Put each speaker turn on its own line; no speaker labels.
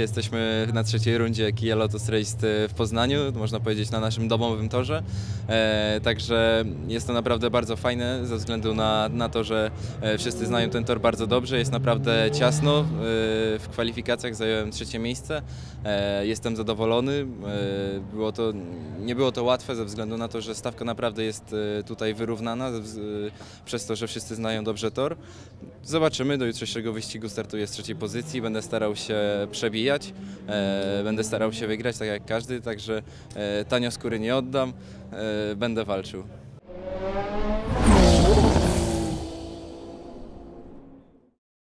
Jesteśmy na trzeciej rundzie Kia Lotus Race e, w Poznaniu, można powiedzieć na naszym domowym torze. E, także jest to naprawdę bardzo fajne ze względu na, na to, że e, wszyscy znają ten tor bardzo dobrze. Jest naprawdę ciasno. E, w kwalifikacjach zająłem trzecie miejsce. E, jestem zadowolony. E, było to, nie było to łatwe ze względu na to, że stawka naprawdę jest tutaj wyrównana przez to, że wszyscy znają dobrze tor. Zobaczymy. Do jutrzejszego wyścigu startuję z trzeciej pozycji. Będę starał się przebić rozwijać. E, będę starał się wygrać tak jak każdy, także e, tanio skóry nie oddam, e, będę walczył.